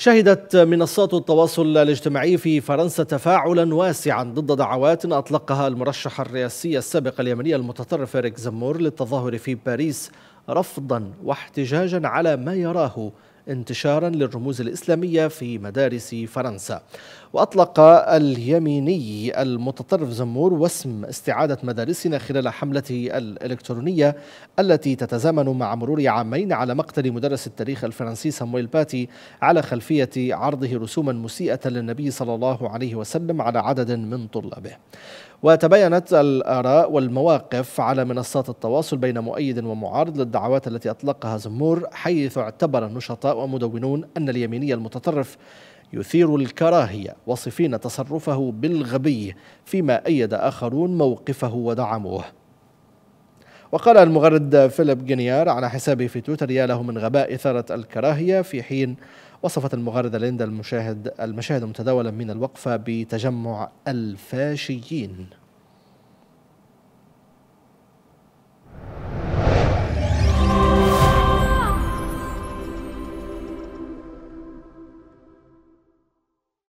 شهدت منصات التواصل الاجتماعي في فرنسا تفاعلا واسعا ضد دعوات اطلقها المرشح الرئاسي السابق اليمني المتطرف إريك زمور للتظاهر في باريس رفضا واحتجاجا على ما يراه انتشارا للرموز الإسلامية في مدارس فرنسا وأطلق اليميني المتطرف زمور واسم استعادة مدارسنا خلال حملته الإلكترونية التي تتزامن مع مرور عامين على مقتل مدرس التاريخ الفرنسي سامويل باتي على خلفية عرضه رسوما مسيئة للنبي صلى الله عليه وسلم على عدد من طلابه وتباينت الآراء والمواقف على منصات التواصل بين مؤيد ومعارض للدعوات التي أطلقها زمور حيث اعتبر النشطاء ومدونون أن اليميني المتطرف يثير الكراهية وصفين تصرفه بالغبي فيما أيد آخرون موقفه ودعموه وقال المغرد فيليب جينيار على حسابه في تويتر يا له من غباء إثارة الكراهية في حين وصفت المغردة ليندا المشاهد المشاهد المتداولة من الوقفة بتجمع الفاشيين